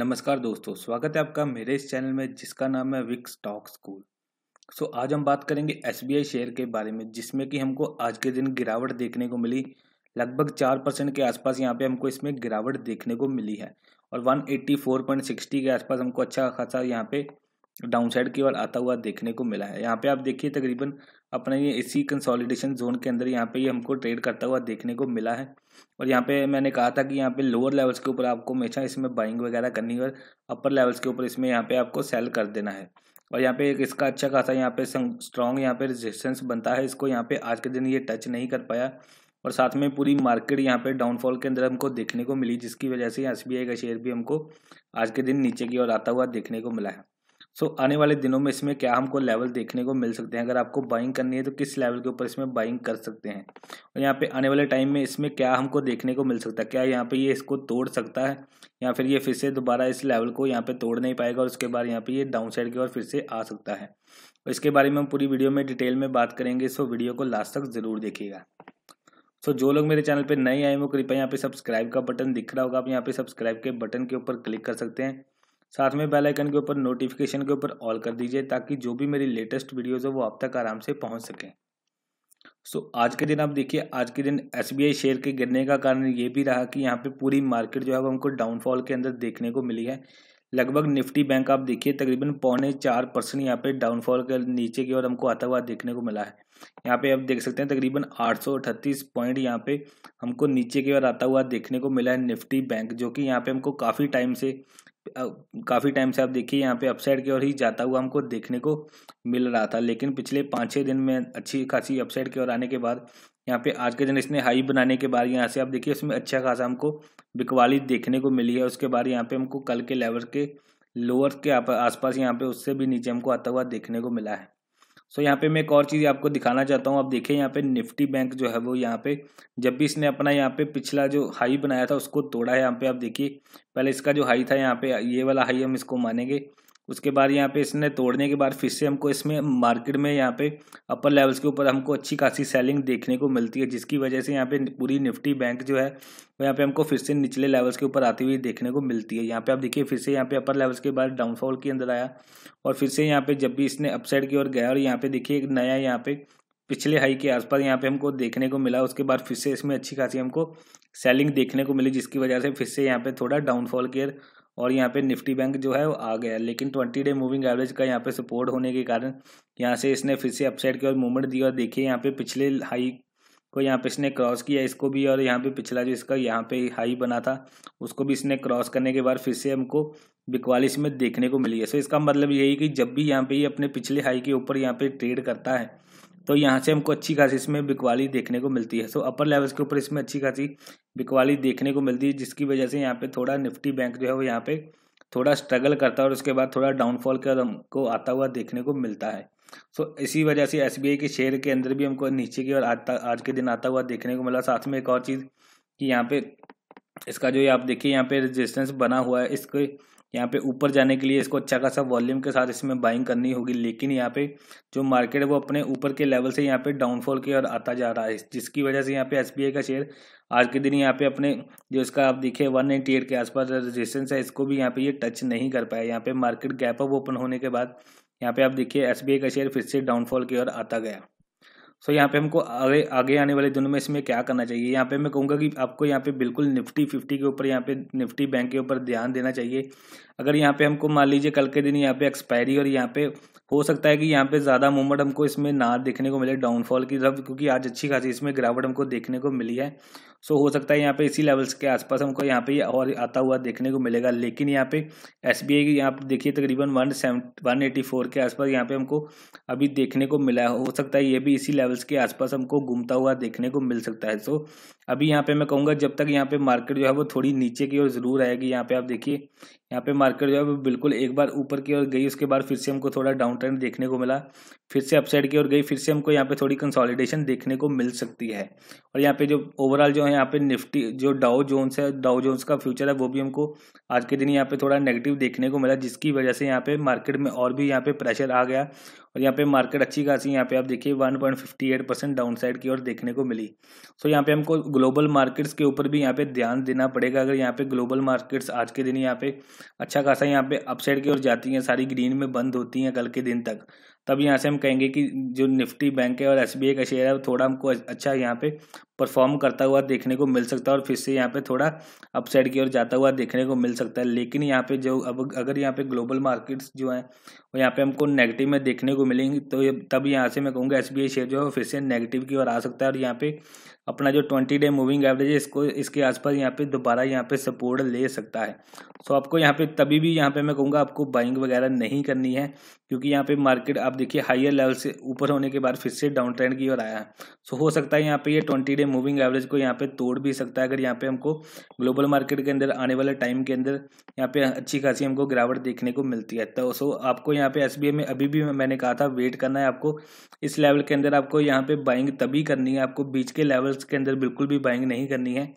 नमस्कार दोस्तों स्वागत है आपका मेरे इस चैनल में जिसका नाम है विक्स स्टॉक स्कूल सो आज हम बात करेंगे एस शेयर के बारे में जिसमें कि हमको आज के दिन गिरावट देखने को मिली लगभग चार परसेंट के आसपास यहाँ पे हमको इसमें गिरावट देखने को मिली है और सिक्सटी के आसपास हमको अच्छा खासा यहाँ पे डाउनसाइड ओर आता हुआ देखने को मिला है यहाँ पे आप देखिए तकरीबन अपने ये इसी कंसोलिडेशन जोन के अंदर यहाँ पे ये हमको ट्रेड करता हुआ देखने को मिला है और यहाँ पे मैंने कहा था कि यहाँ पे लोअर लेवल्स के ऊपर आपको हमेशा इसमें बाइंग वगैरह करनी है और अपर लेवल्स के ऊपर इसमें यहाँ पे आपको सेल कर देना है और यहाँ पे एक इसका अच्छा खासा यहाँ पे स्ट्रॉन्ग यहाँ पे रेजिस्टेंस बनता है इसको यहाँ पे आज के दिन ये टच नहीं कर पाया और साथ में पूरी मार्केट यहाँ पे डाउनफॉल के अंदर हमको देखने को मिली जिसकी वजह से एस का शेयर भी हमको आज के दिन नीचे की ओर आता हुआ देखने को मिला है सो so, आने वाले दिनों में इसमें क्या हमको लेवल देखने को मिल सकते हैं अगर आपको बाइंग करनी है तो किस लेवल के ऊपर इसमें बाइंग कर सकते हैं और यहाँ पे आने वाले टाइम में इसमें क्या हमको देखने को मिल सकता है क्या यहाँ पे ये इसको तोड़ सकता है या फिर ये फिर से दोबारा इस लेवल को यहाँ पे तोड़ नहीं पाएगा और उसके बाद यहाँ पे ये डाउन साइड की ओर फिर से आ सकता है और इसके बारे में हम पूरी वीडियो में डिटेल में बात करेंगे सो वीडियो को लास्ट तक ज़रूर देखिएगा सो जो लोग मेरे चैनल पर नए आए वो कृपया यहाँ पे सब्सक्राइब का बटन दिख रहा होगा आप यहाँ पे सब्सक्राइब के बटन के ऊपर क्लिक कर सकते हैं साथ में बेल आइकन के ऊपर नोटिफिकेशन के ऊपर ऑल कर दीजिए ताकि जो भी मेरी लेटेस्ट वीडियोस है वो आप तक आराम से पहुंच सकें सो आज के दिन आप देखिए आज के दिन एस शेयर के गिरने का कारण ये भी रहा कि यहाँ पे पूरी मार्केट जो है वो हमको डाउनफॉल के अंदर देखने को मिली है लगभग निफ्टी बैंक आप देखिए तकरीबन पौने चार परसेंट यहाँ पे डाउनफॉल के नीचे की ओर हमको आता हुआ देखने को मिला है यहाँ पे आप देख सकते हैं तकरीबन आठ सौ अठतीस पॉइंट यहाँ पे हमको नीचे की ओर आता हुआ देखने को मिला है निफ्टी बैंक जो कि यहाँ पे हमको काफ़ी टाइम से काफ़ी टाइम से आप देखिए यहाँ पे अपसाइड की ओर ही जाता हुआ हमको देखने को मिल रहा था लेकिन पिछले पाँच छः दिन में अच्छी खासी अपसाइड की ओर आने के बाद यहाँ पे आज के दिन इसने हाई बनाने के बाद यहाँ से आप देखिए इसमें अच्छा खासा हमको बिकवाली देखने को मिली है उसके बाद यहाँ पे हमको कल के लेवल के लोअर के आसपास यहाँ पे उससे भी नीचे हमको आता हुआ देखने को मिला है सो यहाँ पे मैं एक और चीज़ आपको दिखाना चाहता हूँ आप देखें यहाँ पे निफ्टी बैंक जो है वो यहाँ पे जब भी इसने अपना यहाँ पे पिछला जो हाई बनाया था उसको तोड़ा है यहाँ पे आप देखिए पहले इसका जो हाई था यहाँ पे ये वाला हाई हम इसको मानेंगे उसके बाद यहाँ पे इसने तोड़ने के बाद फिर से हमको इसमें मार्केट में यहाँ पे अपर लेवल्स के ऊपर हमको अच्छी खासी सेलिंग देखने को मिलती है जिसकी वजह से यहाँ पे पूरी निफ्टी बैंक जो है वो यहाँ पे हमको फिर से निचले लेवल्स के ऊपर आती हुई देखने को मिलती है यहाँ पे आप देखिए फिर से यहाँ पे अपर लेवल्स के बाद डाउनफॉल के अंदर आया और फिर से यहाँ पे जब भी इसने अपसाइड की ओर गया और यहाँ पे देखिए एक नया यहाँ पे पिछले हाई के आसपास यहाँ पे हमको देखने को मिला उसके बाद फिर से इसमें अच्छी खासी हमको सेलिंग देखने को मिली जिसकी वजह से फिर से यहाँ पे थोड़ा डाउनफॉल केयर और यहाँ पे निफ्टी बैंक जो है वो आ गया लेकिन ट्वेंटी डे मूविंग एवरेज का यहाँ पे सपोर्ट होने के कारण यहाँ से इसने फिर से अपसाइड की ओर मूवमेंट दी और देखिए यहाँ पे पिछले हाई को यहाँ पे इसने क्रॉस किया इसको भी और यहाँ पे पिछला जो इसका यहाँ पे हाई बना था उसको भी इसने क्रॉस करने के बाद फिर से हमको बिकवालिस में देखने को मिली है सो इसका मतलब यही कि जब भी यहाँ पे ये अपने पिछले हाई के ऊपर यहाँ पे ट्रेड करता है तो यहाँ से हमको अच्छी खासी इसमें बिकवाली देखने को मिलती है सो अपर लेवल्स के ऊपर इसमें अच्छी खासी बिकवाली देखने को मिलती है जिसकी वजह से यहाँ पे थोड़ा निफ्टी बैंक जो है वो यहाँ पे थोड़ा स्ट्रगल करता है और उसके बाद थोड़ा डाउनफॉल के हमको आता हुआ देखने को मिलता है सो इसी वजह से एस के शेयर के अंदर भी हमको नीचे की ओर आता आज के दिन आता हुआ देखने को मिला साथ में एक और चीज़ कि यहाँ पे इसका जो आप देखिए यहाँ पे रजिस्टेंस बना हुआ है इसके यहाँ पे ऊपर जाने के लिए इसको अच्छा खासा वॉल्यूम के साथ इसमें बाइंग करनी होगी लेकिन यहाँ पे जो मार्केट है वो अपने ऊपर के लेवल से यहाँ पे डाउनफॉल की ओर आता जा रहा है जिसकी वजह से यहाँ पे एस का शेयर आज के दिन यहाँ पे अपने जो इसका आप देखिए वन एटी एट के आसपास रजिस्टेंस है इसको भी यहाँ पे ये यह टच नहीं कर पाया यहाँ पे मार्केट गैप अप ओपन होने के बाद यहाँ पे आप देखिए एस का शेयर फिर से डाउनफॉल की ओर आता गया सो यहाँ पे हमको आगे आगे आने वाले दिनों में इसमें क्या करना चाहिए यहाँ पे मैं कहूँगा कि आपको यहाँ पे बिल्कुल निफ्टी फिफ्टी के ऊपर यहाँ पे निफ्टी बैंक के ऊपर ध्यान देना चाहिए अगर यहाँ पे हमको मान लीजिए कल के दिन यहाँ पे एक्सपायरी और यहाँ पे हो सकता है कि यहाँ पे ज़्यादा मूवमेंट हमको इसमें ना देखने को मिले डाउनफॉल की तरफ क्योंकि आज अच्छी खासी इसमें गिरावट हमको देखने को मिली है सो हो सकता है यहाँ पे इसी लेवल्स के आसपास हमको यहाँ पे और आता हुआ देखने को मिलेगा लेकिन यहाँ पे एस बी आई की यहाँ पर देखिए तकरीबन वन वन एटी फोर के आसपास यहाँ पे हमको अभी देखने को मिला है हो सकता है ये भी इसी लेवल्स के आसपास हमको घूमता हुआ देखने को मिल सकता है सो अभी यहाँ पे मैं कहूँगा जब तक यहाँ पे मार्केट जो है वो थोड़ी नीचे की ओर ज़रूर आएगी यहाँ पे आप देखिए यहाँ पे मार्केट जो है वो बिल्कुल एक बार ऊपर की ओर गई उसके बाद फिर से हमको थोड़ा डाउन ट्रेंड देखने को मिला फिर से अपसाइड की ओर गई फिर से हमको यहाँ पे थोड़ी कंसोलिडेशन देखने को मिल सकती है और यहाँ पे जो ओवरऑल जो है यहाँ पे निफ्टी जो डाउ जोन्स है डाउ जोन्स का फ्यूचर है वो भी हमको आज के दिन यहाँ पे थोड़ा नेगेटिव देखने को मिला जिसकी वजह से यहाँ पे मार्केट में और भी यहाँ पे प्रेशर आ गया और यहाँ पे मार्केट अच्छी खासी यहाँ पे आप देखिए one point fifty eight percent down side की ओर देखने को मिली सो यहाँ पे हमको ग्लोबल मार्केट्स के ऊपर भी यहाँ पे ध्यान देना पड़ेगा अगर यहाँ पे ग्लोबल मार्केट्स आज के दिन यहाँ पे अच्छा खासा यहाँ पे अपसाइड की ओर जाती हैं सारी ग्रीन में बंद होती हैं कल के दिन तक तब यहाँ से हम कहेंगे कि जो निफ्टी बैंक है और एस का शेयर है थोड़ा हमको अच्छा यहाँ पे परफॉर्म करता हुआ देखने को मिल सकता है और फिर से यहाँ पे थोड़ा अपसाइड की ओर जाता हुआ देखने को मिल सकता है लेकिन यहाँ पे जो अब अगर यहाँ पे ग्लोबल मार्केट्स जो हैं वो यहाँ पे हमको नेगेटिव में देखने को मिलेंगी तो तब यहाँ से मैं कहूँगा एस शेयर जो है फिर से नेगेटिव की ओर आ सकता है और यहाँ पे अपना जो ट्वेंटी डे मूविंग एवरेज है इसको इसके आसपास यहाँ पे दोबारा यहाँ पे सपोर्ट ले सकता है सो आपको यहाँ पे तभी भी यहाँ पे मैं कहूँगा आपको बाइंग वगैरह नहीं करनी है क्योंकि यहाँ पे मार्केट आप देखिए हाइयर लेवल से ऊपर होने के बाद फिर से डाउन ट्रेंड की ओर आया है सो हो सकता है यहाँ पे ये ट्वेंटी डे मूविंग एवरेज को यहाँ पे तोड़ भी सकता है अगर यहाँ पे हमको ग्लोबल मार्केट के अंदर आने वाले टाइम के अंदर यहाँ पे अच्छी खासी हमको गिरावट देखने को मिलती है तो सो आपको यहाँ पे एस में अभी भी मैंने कहा था वेट करना है आपको इस लेवल के अंदर आपको यहाँ पे बाइंग तभी करनी है आपको बीच के लेवल्स के अंदर बिल्कुल भी बाइंग नहीं करनी है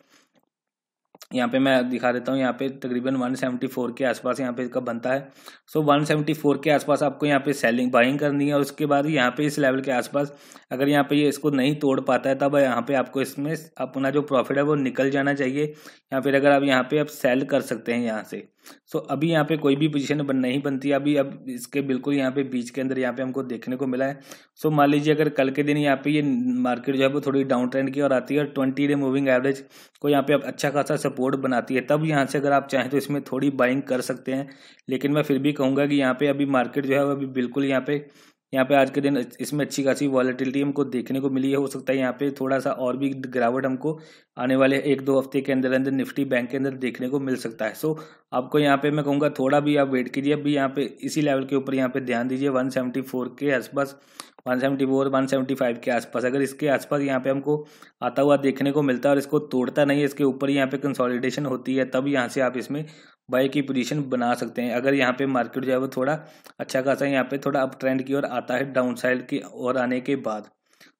यहाँ पे मैं दिखा देता हूँ यहाँ पे तकरीबन 174 के आसपास यहाँ पे इसका बनता है सो so, 174 के आसपास आपको यहाँ पे सेलिंग बाइंग करनी है और उसके बाद यहाँ पे इस लेवल के आसपास अगर यहाँ पे ये इसको नहीं तोड़ पाता है तब यहाँ पे आपको इसमें अपना जो प्रॉफिट है वो निकल जाना चाहिए या फिर अगर आप यहाँ पे आप सेल कर सकते हैं यहाँ से सो so, अभी यहाँ पे कोई भी पोजीशन बन नहीं बनती अभी अब इसके बिल्कुल यहाँ पे बीच के अंदर यहाँ पे हमको देखने को मिला है सो so, मान लीजिए अगर कल के दिन यहाँ पे ये मार्केट जो है वो थोड़ी डाउन ट्रेंड की और आती है और ट्वेंटी डे मूविंग एवरेज को यहाँ पे अब अच्छा खासा सपोर्ट बनाती है तब यहाँ से अगर आप चाहें तो इसमें थोड़ी बाइंग कर सकते हैं लेकिन मैं फिर भी कहूँगा कि यहाँ पे अभी मार्केट जो है वो अभी बिल्कुल यहाँ पे यहाँ पे आज के दिन इसमें अच्छी खासी वॉलिटिलिटी हमको देखने को मिली है हो सकता है यहाँ पे थोड़ा सा और भी गिरावट हमको आने वाले एक दो हफ्ते के अंदर अंदर निफ्टी बैंक के अंदर देखने को मिल सकता है सो आपको यहाँ पे मैं कहूँगा थोड़ा भी आप वेट कीजिए अभी यहाँ पे इसी लेवल के ऊपर यहाँ पे ध्यान दीजिए वन सेवेंटी फोर के आसपास one seventy four one seventy five के आसपास अगर इसके आसपास यहाँ पे हमको आता हुआ देखने को मिलता है और इसको तोड़ता नहीं है इसके ऊपर यहाँ पे कंसोलिडेशन होती है तब यहाँ से आप इसमें बाई की पोजीशन बना सकते हैं अगर यहाँ पे मार्केट जो है वो थोड़ा अच्छा खासा यहाँ पे थोड़ा अप ट्रेंड की ओर आता है डाउन साइड की ओर आने के बाद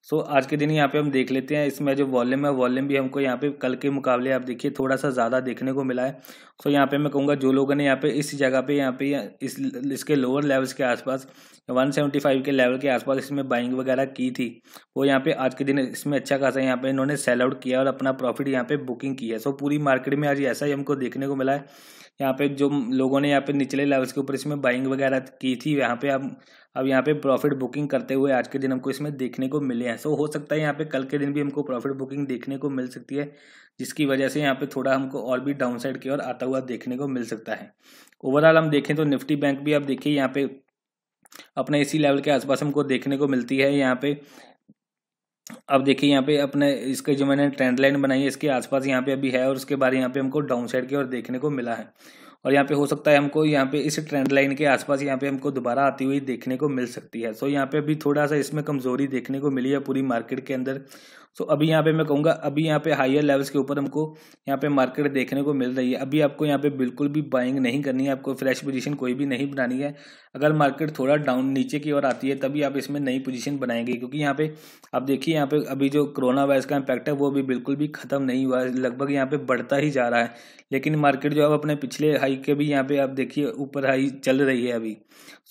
सो so, आज के दिन यहाँ पे हम देख लेते हैं इसमें जो वॉल्यूम है वॉल्यूम भी हमको यहाँ पे कल के मुकाबले आप देखिए थोड़ा सा ज़्यादा देखने को मिला है सो so, यहाँ पे मैं कहूँगा जो लोगों ने यहाँ पे इस जगह पे यहाँ पे इस इसके लोअर लेवल्स के आसपास 175 के लेवल के आसपास इसमें बाइंग वगैरह की थी वो यहाँ पे आज के दिन इसमें अच्छा खासा यहाँ पे इन्होंने सेल आउट किया और अपना प्रॉफिट यहाँ पे बुकिंग की है सो so, पूरी मार्केट में आज ऐसा ही हमको देखने को मिला है यहाँ पे जो लोगों ने यहाँ पे निचले लेवल्स के ऊपर इसमें बाइंग वगैरह की थी यहाँ पे हम अब यहाँ पे प्रॉफिट बुकिंग करते हुए आज के दिन हमको इसमें देखने को मिले हैं सो हो सकता है यहाँ पे कल के दिन भी हमको प्रॉफिट बुकिंग देखने को मिल सकती है जिसकी वजह से यहाँ पे थोड़ा हमको और भी डाउन साइड की ओर आता हुआ देखने को मिल सकता है ओवरऑल हम देखें तो निफ्टी बैंक भी आप देखिए यहाँ पे अपने इसी लेवल के आसपास हमको देखने को मिलती है यहाँ पे अब देखिए यहाँ पे अपने इसके जो मैंने ट्रेंड लाइन बनाई है इसके आसपास यहाँ पे अभी है और उसके बाद यहाँ पे हमको डाउन साइड की ओर देखने को मिला है और यहाँ पे हो सकता है हमको यहाँ पे इस ट्रेंड लाइन के आसपास यहाँ पे हमको दोबारा आती हुई देखने को मिल सकती है सो यहाँ पे अभी थोड़ा सा इसमें कमजोरी देखने को मिली है पूरी मार्केट के अंदर सो अभी यहाँ पे मैं कहूँगा अभी यहाँ पे हायर लेवल्स के ऊपर हमको यहाँ पे मार्केट देखने को मिल रही है अभी आपको यहाँ पे बिल्कुल भी बाइंग नहीं करनी है आपको फ्रेश पोजीशन कोई भी नहीं बनानी है अगर मार्केट थोड़ा डाउन नीचे की ओर आती है तभी आप इसमें नई पोजीशन बनाएंगे क्योंकि यहाँ पे आप देखिए यहाँ पे अभी जो कोरोना वायरस का इम्पैक्ट है वो अभी बिल्कुल भी खत्म नहीं हुआ है लगभग यहाँ पे बढ़ता ही जा रहा है लेकिन मार्केट जो है अपने पिछले हाई के भी यहाँ पे आप देखिए ऊपर हाई चल रही है अभी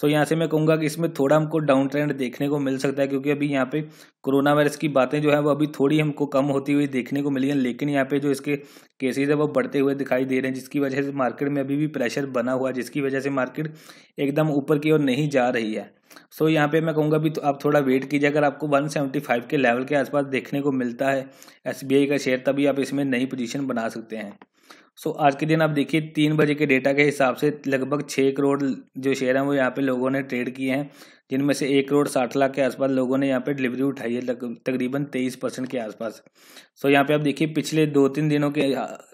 सो यहाँ से मैं कहूँगा कि इसमें थोड़ा हमको डाउन ट्रेंड देखने को मिल सकता है क्योंकि अभी यहाँ पे कोरोना वायरस की बातें जो है वो अभी थोड़ी हमको कम होती हुई देखने को मिली है लेकिन यहाँ पे जो इसके केसेज है वो बढ़ते हुए दिखाई दे रहे हैं जिसकी वजह से मार्केट में अभी भी प्रेशर बना हुआ है जिसकी वजह से मार्केट एकदम ऊपर की ओर नहीं जा रही है सो so, यहाँ पे मैं कहूँगा भी तो आप थोड़ा वेट कीजिए अगर आपको 175 के लेवल के आसपास देखने को मिलता है एसबीआई का शेयर तभी आप इसमें नई पोजीशन बना सकते हैं सो so, आज के दिन आप देखिए तीन बजे के डेटा के हिसाब से लगभग छः करोड़ जो शेयर हैं वो यहाँ पे लोगों ने ट्रेड किए हैं जिनमें से एक करोड़ साठ लाख के आसपास लोगों ने यहाँ पे डिलीवरी उठाई है तकरीबन तेईस परसेंट के आसपास सो so, यहाँ पे आप देखिए पिछले दो तीन दिनों के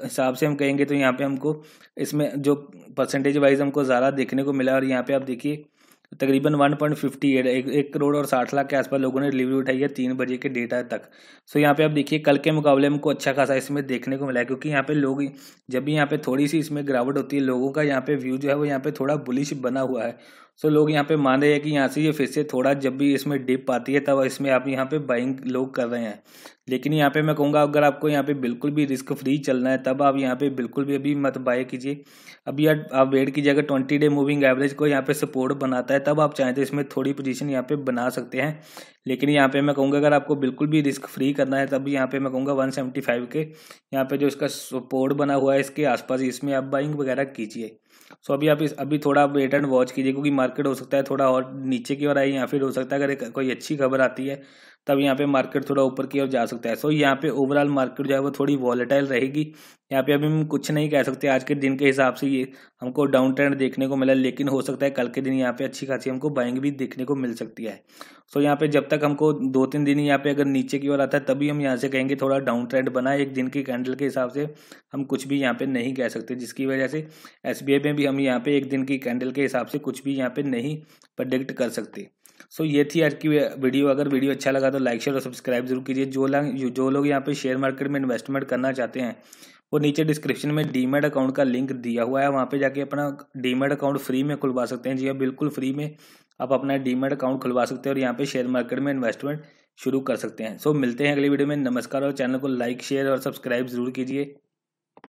हिसाब से हम कहेंगे तो यहाँ पे हमको इसमें जो परसेंटेज वाइज हमको ज़्यादा देखने को मिला और यहाँ पे आप देखिए तकरीबन 1.58 एक, एक करोड़ और साठ लाख के आसपास लोगों ने डिलीवरी उठाई है तीन बजे के डेटा तक सो यहाँ पे आप देखिए कल के मुकाबले हमको अच्छा खासा इसमें देखने को मिला है क्योंकि यहाँ पे लोग जब भी यहाँ पे थोड़ी सी इसमें गिरावट होती है लोगों का यहाँ पे व्यू जो है वो यहाँ पे थोड़ा बुलिश बना हुआ है सो लोग यहाँ पे मान रहे हैं कि यहाँ से ये फिर से थोड़ा जब भी इसमें डिप आती है तब इसमें आप यहाँ पे बाइंग लोग कर रहे हैं लेकिन यहाँ पे मैं कहूँगा अगर आपको यहाँ पे बिल्कुल भी रिस्क फ्री चलना है तब आप यहाँ पे बिल्कुल भी अभी मत बाय कीजिए अभी आप वेट कीजिए अगर ट्वेंटी डे मूविंग एवरेज को यहाँ पे सपोर्ट बनाता है तब आप चाहें तो इसमें थोड़ी पोजीशन यहाँ पे बना सकते हैं लेकिन यहाँ पे मैं कहूँगा अगर आपको बिल्कुल भी रिस्क फ्री करना है तब यहाँ पे मैं कहूँगा वन के यहाँ पे जो इसका सपोर्ट बना हुआ है इसके आसपास इसमें आप बाइंग वगैरह कीजिए सो अभी आप इस अभी थोड़ा वेट एंड वॉच कीजिए क्योंकि मार्केट हो सकता है थोड़ा और नीचे की ओर आई या फिर हो सकता है अगर कोई अच्छी खबर आती है तब यहाँ पे मार्केट थोड़ा ऊपर की ओर जा सकता है सो यहाँ पे ओवरऑल मार्केट जो है वो थोड़ी वॉलेटाइल रहेगी यहाँ पे अभी हम कुछ नहीं कह सकते आज के दिन के हिसाब से ये हमको डाउन ट्रेंड देखने को मिला लेकिन हो सकता है कल के दिन यहाँ पे अच्छी खासी हमको बाइंग भी देखने को मिल सकती है सो यहाँ पे जब तक हमको दो तीन दिन यहाँ पे अगर नीचे की ओर आता है तभी हम यहाँ से कहेंगे थोड़ा डाउन ट्रेंड बना एक दिन की कैंडल के हिसाब से हम कुछ भी यहाँ पे नहीं कह सकते जिसकी वजह से एस में भी हम यहाँ पे एक दिन की कैंडल के हिसाब से कुछ भी यहाँ पे नहीं प्रडिक्ट कर सकते सो so, ये थी आज की वीडियो अगर वीडियो अच्छा लगा तो लाइक शेयर और सब्सक्राइब जरूर कीजिए जो लोग जो लोग यहाँ पे शेयर मार्केट में इन्वेस्टमेंट करना चाहते हैं वो नीचे डिस्क्रिप्शन में डीमेट अकाउंट का लिंक दिया हुआ है वहाँ पे जाके अपना डीमेट अकाउंट फ्री में खुलवा सकते हैं जी हाँ बिल्कुल फ्री में आप अपना डीमेट अकाउंट खुलवा सकते हैं और यहाँ पे शेयर मार्केट में इन्वेस्टमेंट शुरू कर सकते हैं सो so, मिलते हैं अगली वीडियो में नमस्कार और चैनल को लाइक शेयर और सब्सक्राइब जरूर कीजिए